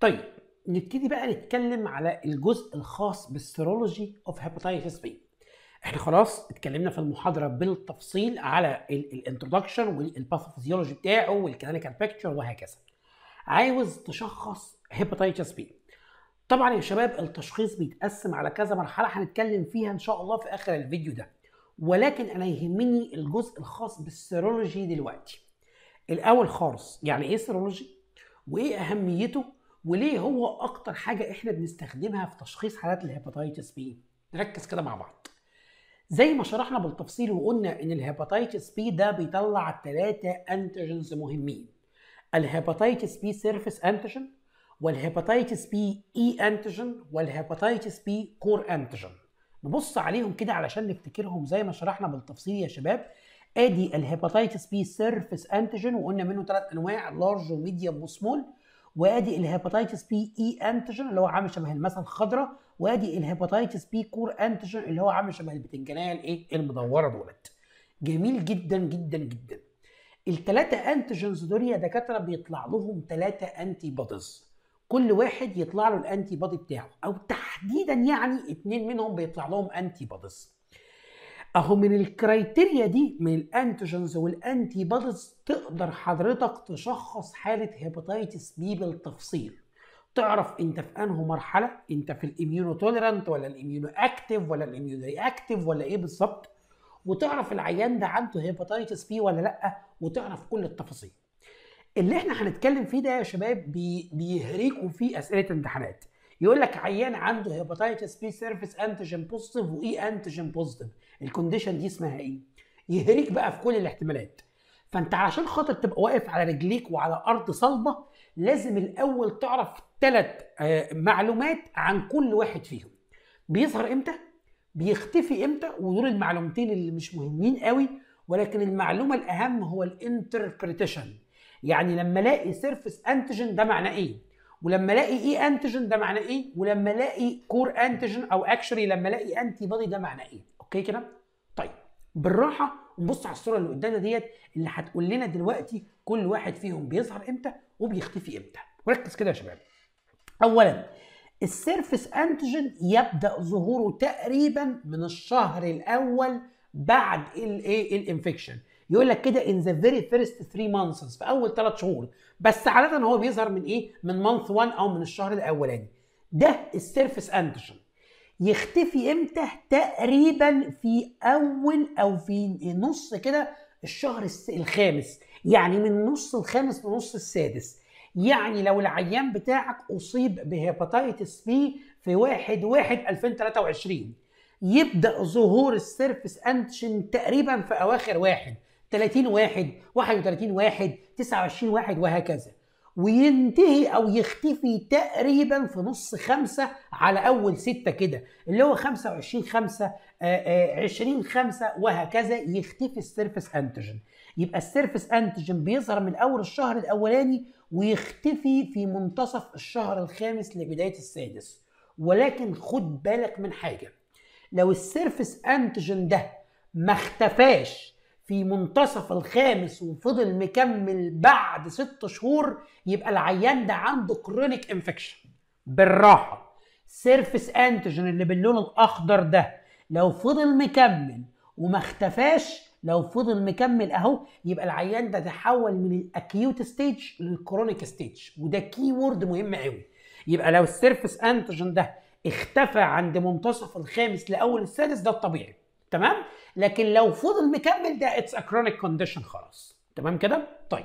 طيب نبتدي بقى نتكلم على الجزء الخاص بالسيرولوجي اوف هيباتيتس بي احنا خلاص اتكلمنا في المحاضره بالتفصيل على الانترودكشن والباثوفيزيولوجي بتاعه والكلينيكال بيكتشر وهكذا عاوز تشخص هيباتيتس بي طبعا يا شباب التشخيص بيتقسم على كذا مرحله هنتكلم فيها ان شاء الله في اخر الفيديو ده ولكن انا يهمني الجزء الخاص بالسيرولوجي دلوقتي الاول خالص يعني ايه سيرولوجي وايه اهميته وليه هو اكتر حاجه احنا بنستخدمها في تشخيص حالات الهيباتيتس بي نركز كده مع بعض زي ما شرحنا بالتفصيل وقلنا ان الهيباتيتس بي ده بيطلع ثلاثه انتيجنز مهمين الهيباتيتس بي سيرفيس انتيجن والهيباتيتس بي اي e انتيجن والهيباتيتس بي كور انتيجن نبص عليهم كده علشان نفتكرهم زي ما شرحنا بالتفصيل يا شباب ادي الهيباتيتس بي سيرفيس انتيجن وقلنا منه ثلاث انواع لارج وميديوم وسمول وادي الهيباتيتس بي اي e انتيجين اللي هو عامل شبه المثل الخضراء وادي الهيباتيتس بي كور انتيجين اللي هو عامل شبه البتنجانيه الايه المدوره دولت جميل جدا جدا جدا الثلاثه انتيجينز دول يا دكاتره بيطلع لهم ثلاثه انتي بوديز كل واحد يطلع له الانتي بودي بتاعه او تحديدا يعني اثنين منهم بيطلع لهم انتي بوديز اهو من الكرايتيريا دي من الانتيجنز والانتي بوديز تقدر حضرتك تشخص حاله هيباتيتس بي بالتفصيل تعرف انت في انهي مرحله انت في الاميونو توليرانت ولا الاميونو اكتيف ولا الاميونو رياكتيف ولا ايه بالظبط وتعرف العيان ده عنده هيباتيتس بي ولا لا وتعرف كل التفاصيل اللي احنا هنتكلم فيه ده يا شباب بي بيهريكوا فيه اسئله امتحانات يقول لك عيان عنده هيباتيتس بي سيرفيس انتيجين بوزيتيف واي انتيجين بوزيتيف الكونديشن دي اسمها ايه يهريك بقى في كل الاحتمالات فانت علشان خاطر تبقى واقف على رجليك وعلى ارض صلبه لازم الاول تعرف ثلاث آه، معلومات عن كل واحد فيهم بيظهر امتى بيختفي امتى ودول المعلومتين اللي مش مهمين قوي ولكن المعلومه الاهم هو الانتربريتيشن يعني لما الاقي سيرفس انتيجين ده معناه ايه ولما الاقي اي e انتيجين ده معناه ايه ولما الاقي كور انتيجين او اكشري لما الاقي انتي بادي ده معناه ايه اوكي كده طيب بالراحه نبص على الصوره اللي قدامنا ديت اللي هتقول لنا دلوقتي كل واحد فيهم بيظهر امتى وبيختفي امتى وركز كده يا شباب اولا السيرفس انتيجين يبدا ظهوره تقريبا من الشهر الاول بعد الايه الانفكشن يقول لك كده ان ذا فيري فيرست 3 مانثس في اول 3 شهور بس عاده هو بيظهر من ايه من مانث 1 او من الشهر الاولاني ده السيرفس انتيجين يختفي امتى تقريبا في اول او في نص كده الشهر الخامس يعني من نص الخامس لنص السادس يعني لو العيان بتاعك اصيب بهيباتيتس بي في 1 1 2023 يبدا ظهور السيرفس انتشن تقريبا في اواخر واحد 30 واحد 31 واحد 29 واحد وهكذا وينتهي او يختفي تقريبا في نص خمسة على اول ستة كده اللي هو 25 5 20 5 وهكذا يختفي السيرفس انتيجين يبقى السيرفس انتيجين بيظهر من اول الشهر الاولاني ويختفي في منتصف الشهر الخامس لبداية السادس ولكن خد بالك من حاجة لو السيرفس انتيجين ده ما اختفاش في منتصف الخامس وفضل مكمل بعد ست شهور يبقى العيان ده عنده كرونيك انفكشن بالراحه سيرفس انتيجين اللي باللون الاخضر ده لو فضل مكمل وما اختفاش لو فضل مكمل اهو يبقى العيان ده تحول من الاكيوت ستيج للكرونيك ستيج وده كي وورد مهم قوي يبقى لو السيرفس انتيجين ده اختفى عند منتصف الخامس لاول السادس ده الطبيعي تمام لكن لو فضل مكمل ده اتس ا كرونيك كونديشن خلاص تمام كده طيب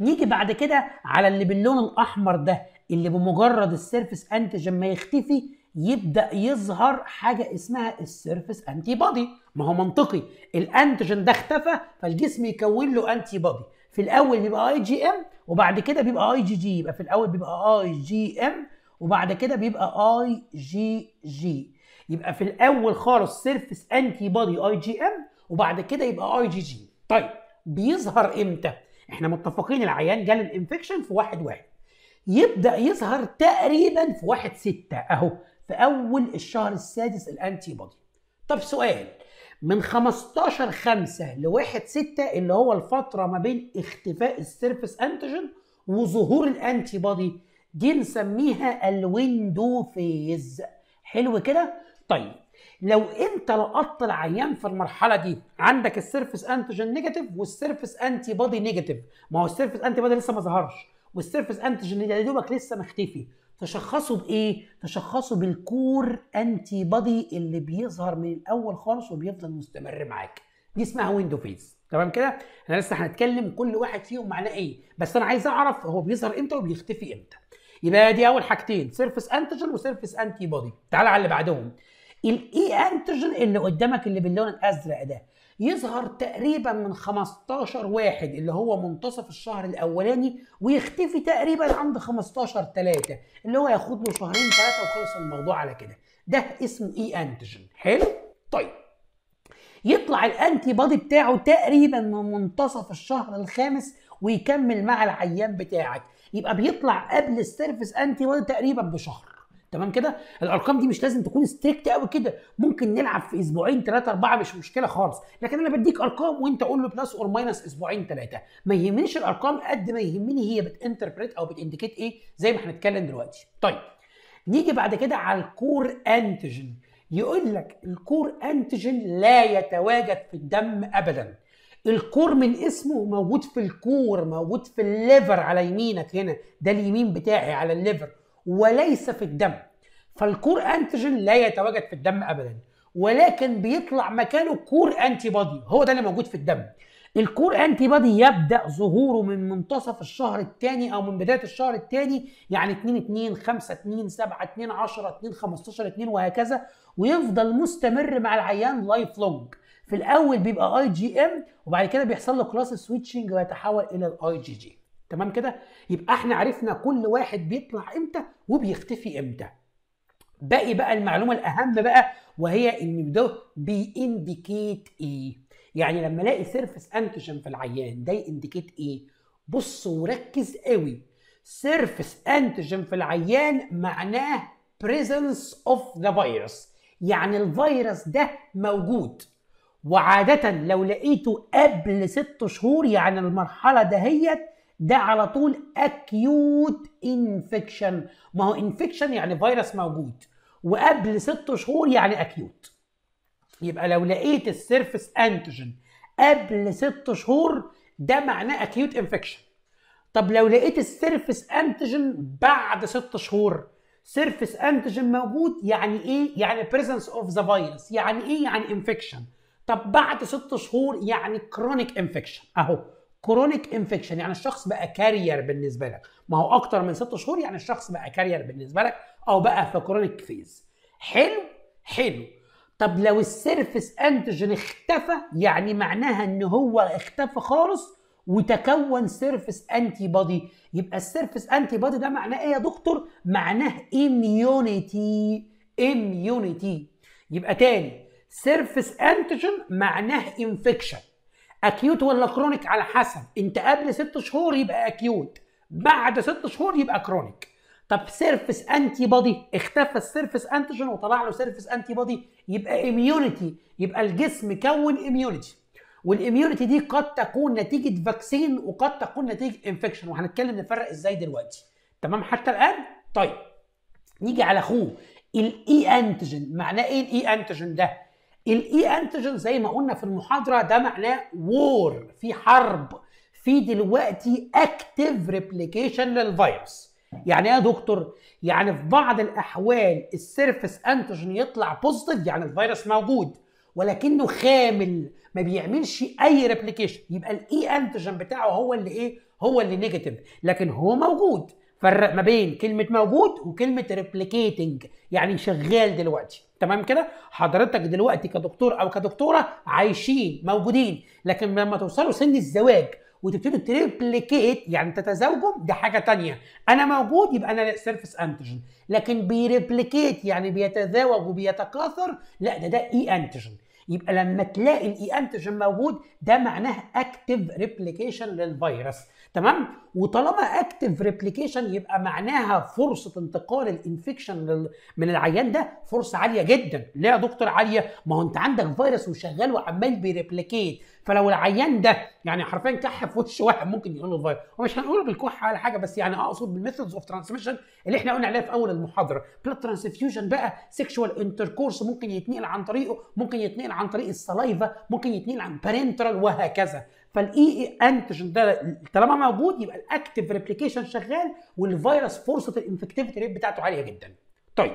نيجي بعد كده على اللي باللون الاحمر ده اللي بمجرد السيرفس انتيجين ما يختفي يبدا يظهر حاجه اسمها السيرفس انتي بودي ما هو منطقي الانتيجين ده اختفى فالجسم يكون له انتي بودي في الاول بيبقى اي جي ام وبعد كده بيبقى اي جي جي يبقى في الاول بيبقى اي جي ام وبعد كده بيبقى اي جي جي يبقى في الاول خالص سيرفس انتي بادي اي جي ام وبعد كده يبقى اي جي جي طيب بيظهر امتى احنا متفقين العيان جاله الانفكشن في واحد واحد يبدا يظهر تقريبا في واحد ستة اهو في اول الشهر السادس الانتي بادي طب سؤال من 15 5 ل 1 6 اللي هو الفتره ما بين اختفاء السيرفس انتيجين وظهور الانتي بادي دي نسميها الويندو فيز حلو كده طيب لو انت لقطت العيان في المرحله دي عندك السيرفس انتيجين نيجاتيف والسيرفس انتي بادي نيجاتيف ما هو السيرفس انتي بادي لسه ما ظهرش والسيرفس انتيجين يا دوبك لسه مختفي تشخصه بايه تشخصه بالكور انتي بادي اللي بيظهر من الاول خالص وبيفضل مستمر معاك دي اسمها ويندو فيز تمام كده احنا لسه هنتكلم كل واحد فيهم معناه ايه بس انا عايز اعرف هو بيظهر امتى وبيختفي امتى يبقى دي اول حاجتين سيرفس انتيجين وسيرفس انتي بودي تعال على اللي بعدهم الاي انتيجين e اللي قدامك اللي باللون الازرق ده يظهر تقريبا من 15 واحد اللي هو منتصف الشهر الاولاني ويختفي تقريبا عند 15 3 اللي هو ياخد له شهرين ثلاثه وخلص الموضوع على كده ده اسمه اي انتيجين حلو طيب يطلع الانتي بادي بتاعه تقريبا من منتصف الشهر الخامس ويكمل مع العيان بتاعك يبقى بيطلع قبل السيرفس انتي بودي تقريبا بشهر تمام كده الارقام دي مش لازم تكون ستريكت قوي كده ممكن نلعب في اسبوعين ثلاثه اربعه مش مشكله خالص لكن انا بديك ارقام وانت قول له بلس اور ماينس اسبوعين ثلاثه ما يهمنيش الارقام قد ما يهمني هي بتانتربريت او بتانديكيت ايه زي ما هنتكلم دلوقتي طيب نيجي بعد كده على الكور انتيجين يقول لك الكور انتيجين لا يتواجد في الدم ابدا الكور من اسمه موجود في الكور موجود في الليفر على يمينك هنا ده اليمين بتاعي على الليفر وليس في الدم فالكور انتيجين لا يتواجد في الدم ابدا ولكن بيطلع مكانه كور انتي بادي هو ده اللي موجود في الدم الكور انتي بادي يبدا ظهوره من منتصف الشهر الثاني او من بدايه الشهر الثاني يعني 2 2 5 2 7 2 10 2 15 2 وهكذا ويفضل مستمر مع العيان لايف لونج في الاول بيبقى اي جي ام وبعد كده بيحصل له كلاس سويتشنج ويتحول الى الاي جي جي تمام كده يبقى احنا عرفنا كل واحد بيطلع امتى وبيختفي امتى باقي بقى المعلومه الاهم بقى وهي ان ده بيindicate ايه يعني لما الاقي سيرفس انتيجين في العيان ده يانديكيت ايه بص وركز قوي سيرفس انتيجين في العيان معناه presence of the virus يعني الفيروس ده موجود وعادة لو لقيته قبل ست شهور يعني المرحلة دهيت ده على طول اكيوت انفكشن ما هو انفكشن يعني فيروس موجود وقبل ست شهور يعني اكيوت يبقى لو لقيت السيرفس انتجن قبل ست شهور ده معناه اكيوت انفكشن طب لو لقيت السيرفس انتجن بعد ست شهور سيرفس انتجن موجود يعني ايه يعني بريزنس اوف ذا فيروس يعني ايه يعني انفكشن طب بعد ست شهور يعني كرونيك انفكشن اهو كرونيك انفكشن يعني الشخص بقى كارير بالنسبه لك ما هو اكتر من ست شهور يعني الشخص بقى كارير بالنسبه لك او بقى في كرونيك فيز حلو حلو طب لو السيرفس انتجن اختفى يعني معناها ان هو اختفى خالص وتكون سيرفس انتي بادي يبقى السيرفس انتي بادي ده معناه ايه يا دكتور معناه اميونيتي اميونيتي يبقى تاني سيرفس انتيجين معناه انفكشن اكيوت ولا كرونيك على حسب انت قبل ست شهور يبقى اكيوت بعد ست شهور يبقى كرونيك طب سيرفس انتي بادي اختفى السيرفس انتيجين وطلع له سيرفس انتي بادي يبقى اميونيتي يبقى الجسم كون اميونيتي والاميونيتي دي قد تكون نتيجه فاكسين وقد تكون نتيجه انفكشن وهنتكلم نفرق ازاي دلوقتي تمام حتى الان طيب نيجي على اخوه الاي انتيجين معناه ايه الاي انتيجين e ده الاي انتيجين زي ما قلنا في المحاضره ده معناه وور في حرب في دلوقتي اكتف ريبليكيشن للفيروس يعني ايه يا دكتور يعني في بعض الاحوال السيرفس انتيجين يطلع بوزيتيف يعني الفيروس موجود ولكنه خامل ما بيعملش اي ريبليكيشن يبقى الاي انتيجين بتاعه هو اللي ايه هو اللي نيجاتيف لكن هو موجود فرق ما بين كلمه موجود وكلمه ريبليكيتنج يعني شغال دلوقتي تمام كده حضرتك دلوقتي كدكتور او كدكتوره عايشين موجودين لكن لما توصلوا سن الزواج وتبتدوا تريبليكيت يعني تتزوجوا دي حاجه تانية انا موجود يبقى انا سيرفس انتجن لكن بيريبليكيت يعني بيتزاوج وبيتكاثر لا ده ده اي e انتجن يبقى لما تلاقي الاي انتجن e موجود ده معناه اكتف ريبليكيشن للفيروس تمام وطالما اكتف ريبليكيشن يبقى معناها فرصه انتقال الانفكشن من العيان ده فرصه عاليه جدا لا يا دكتور عاليه ما هو انت عندك فيروس وشغال وعمال بيريبليكيت فلو العيان ده يعني حرفيا كح في وش واحد ممكن يقول له الفيروس ومش هنقول بالكح على حاجه بس يعني اقصد بالميثودز اوف ترانسميشن اللي احنا قلنا عليها في اول المحاضره بلاد ترانسفيوجن بقى سيكشوال انتركورس ممكن يتنقل عن طريقه ممكن يتنقل عن طريق السلايفا ممكن يتنقل عن بارنترال وهكذا فالاي انتيجين ده طالما موجود يبقى الاكتف ريبليكيشن شغال والفيروس فرصه الانفكتيفيتي ريت بتاعته عاليه جدا طيب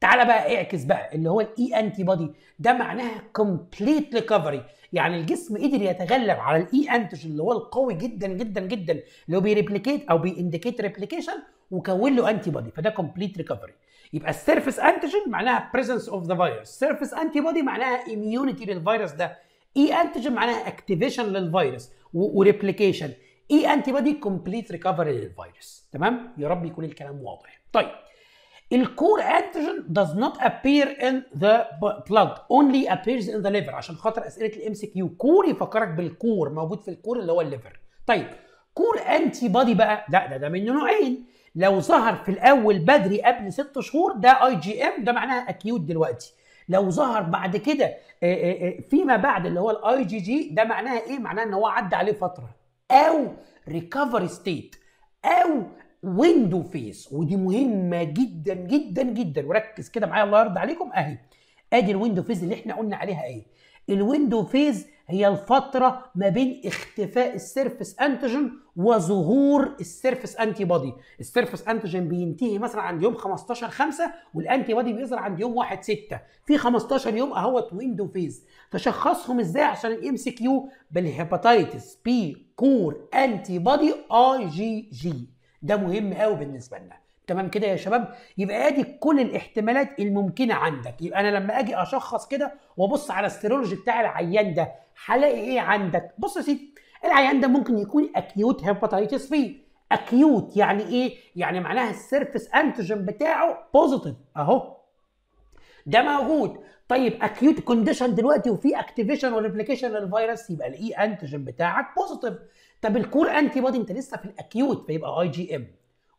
تعالى بقى اعكس بقى اللي هو الاي انتي بودي ده معناها كومبليت ريكفري يعني الجسم قدر يتغلب على الاي انتيجين اللي هو القوي جدا جدا جدا اللي هو بيريبليكيت او بينديكيت ريبليكيشن وكون له انتي بودي فده كومبليت ريكفري يبقى السيرفيس انتيجين معناها بريزنس اوف ذا فيروس سيرفيس انتي بودي معناها اميونيتي للفيروس ده اي انتيجين معناها اكتيفيشن للفيروس وريبليكيشن اي انتي بادي كومبليت ريكفري للفيروس تمام يا رب يكون الكلام واضح طيب الكور انتيجين does not appear in the blood only appears in the liver عشان خاطر اسئله الام سي كيو كور يفكرك بالكور موجود في الكور اللي هو الليفر طيب كور انتي بادي بقى لا ده ده منه نوعين لو ظهر في الاول بدري قبل ست شهور ده اي جي ام ده معناها اكيوت دلوقتي لو ظهر بعد كده آه، آه، آه، فيما بعد اللي هو الاي جي جي ده معناها ايه معناها ان هو عدى عليه فتره او ريكفري ستيت او ويندو فيس ودي مهمه جدا جدا جدا وركز كده معايا الله يرضى عليكم اهي ادي الويندو فيس اللي احنا قلنا عليها ايه الويندو فيز هي الفترة ما بين اختفاء السيرفس انتيجين وظهور السيرفس انتي بودي، السيرفس انتيجين بينتهي مثلا عند يوم 15 5 والانتي بودي بيظهر عند يوم 1 6 في 15 يوم اهوت ويندو فيز، تشخصهم ازاي عشان الام سي كيو بالهيباتيتس بي كور انتي بودي اي جي جي، ده مهم قوي بالنسبة لنا. تمام كده يا شباب يبقى ادي كل الاحتمالات الممكنه عندك يبقى انا لما اجي اشخص كده وابص على السيرولوجي بتاع العيان ده هلاقي ايه عندك بص يا سيدي العيان ده ممكن يكون اكيوت هيباتيتس بي اكيوت يعني ايه يعني معناها السيرفس انتيجين بتاعه بوزيتيف اهو ده موجود طيب اكيوت كونديشن دلوقتي وفي اكتيفيشن وريبليكيشن للفيروس يبقى الاي انتيجين e بتاعك بوزيتيف طب الكور انتي بودي انت لسه في الاكيوت فيبقى اي جي ام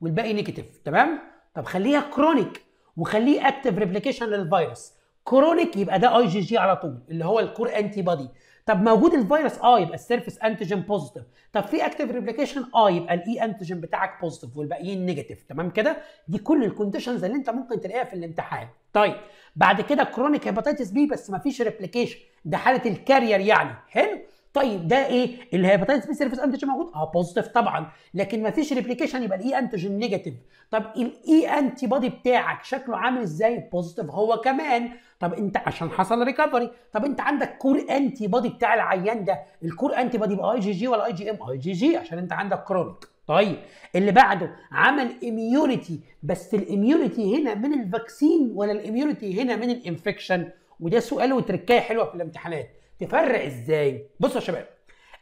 والباقي نيجاتيف تمام طب خليها كرونيك وخليه اكتف ريبليكيشن للفيروس كرونيك يبقى ده اي جي جي على طول اللي هو الكور انتي بادي طب موجود الفيروس اه يبقى السيرفيس انتيجين بوزيتيف طب في اكتف ريبليكيشن اه يبقى الاي انتيجين e بتاعك بوزيتيف والباقيين نيجاتيف تمام كده دي كل الكونديشنز اللي انت ممكن تلاقيها في الامتحان طيب بعد كده كرونيك هيباتيتس بي بس ما فيش ريبليكيشن ده حاله الكارير يعني حلو طيب ده ايه الهيباتيتس بي سيرفيس انتيجين موجود اه بوزيتيف طبعا لكن ما فيش ريبليكيشن يبقى الاي انتيجين نيجاتيف طب الاي انتي بودي بتاعك شكله عامل ازاي بوزيتيف هو كمان طب انت عشان حصل ريكفري طب انت عندك كور انتي بودي بتاع العيان ده الكور انتي بودي يبقى اي جي جي ولا اي جي ام اي جي جي عشان انت عندك كرونيك طيب اللي بعده عمل اميونيتي بس الاميونيتي هنا من الفاكسين ولا الاميونيتي هنا من الانفكشن وده سؤال وتركايه حلوه في الامتحانات تفرق ازاي بصوا يا شباب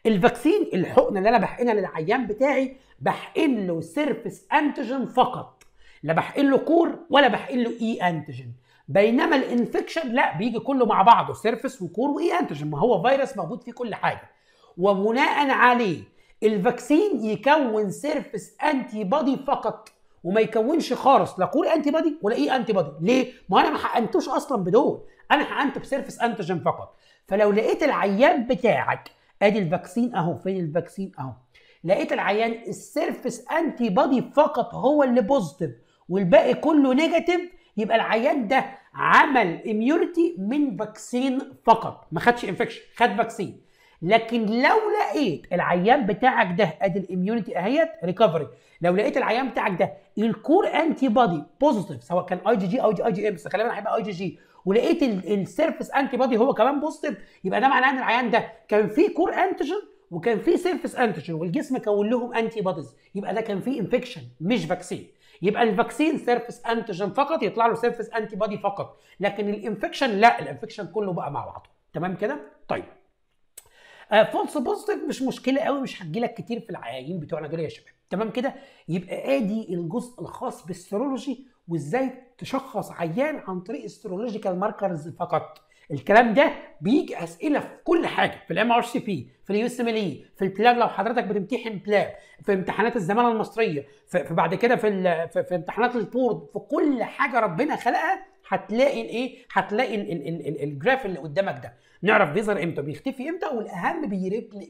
الفاكسين الحقنه اللي انا بحقنها للعيان بتاعي بحقن له سيرفس انتيجين فقط لا بحقن له كور ولا بحقن له اي e انتيجين بينما الانفكشن لا بيجي كله مع بعضه سيرفس وكور واي انتيجين e ما هو فيروس موجود فيه كل حاجه وبناء عليه الفاكسين يكون سيرفس انتي بادي فقط وما يكونش خالص لا كور انتي بادي ولا اي انتي بادي ليه ما انا ما حقنتوش اصلا بدول انا حقنت بسيرفس انتيجين فقط فلو لقيت العيان بتاعك ادي الفاكسين اهو فين الفاكسين اهو لقيت العيان السيرفس انتي بادي فقط هو اللي بوزيتيف والباقي كله نيجاتيف يبقى العيان ده عمل اميونيتي من فاكسين فقط ما خدش انفكشن خد فاكسين لكن لو لقيت العيان بتاعك ده ادي الاميونتي اهيت ريكفري لو لقيت العيان بتاعك ده الكور انتي بادي بوزيتيف سواء كان اي جي جي او اي جي ام بس خلينا هيبقى اي جي جي ولقيت السيرفس انتي بادي هو كمان بوزيتيف يبقى ده معناه ان العيان ده كان فيه كور انتيجين وكان فيه سيرفس انتيجين والجسم كون لهم انتي باديز يبقى ده كان فيه انفكشن مش فاكسين يبقى الفاكسين سيرفس انتيجين فقط يطلع له سيرفس انتي بادي فقط لكن الانفكشن لا الانفكشن كله بقى مع بعضه تمام كده طيب فولس آه، بوزيتيف مش مشكله قوي مش هتجي لك كتير في العيانين بتوعنا دول يا شباب تمام كده يبقى ادي الجزء الخاص بالسيرولوجي وازاي تشخص عيان عن طريق استرولوجيكال ماركرز فقط الكلام ده بيجي اسئله في كل حاجه في الام ار سي بي في اليو اس ام ال اي في البلاب لو حضرتك بتمتحن بلاب في امتحانات الزماله المصريه في بعد كده في في امتحانات البورد في كل حاجه ربنا خلقها هتلاقي الايه هتلاقي الجراف اللي قدامك ده نعرف بيظهر امتى بيختفي امتى والاهم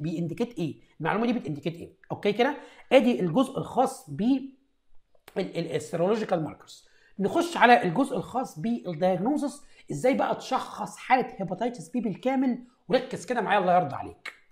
بينديكيت ايه المعلومه دي بتنديكيت ايه اوكي كده ادي الجزء الخاص ب السيرولوجيكال ماركرز نخش على الجزء الخاص بالدايجنوزس ازاي بقى تشخص حاله هيباتيتس بي بالكامل وركز كده معايا الله يرضى عليك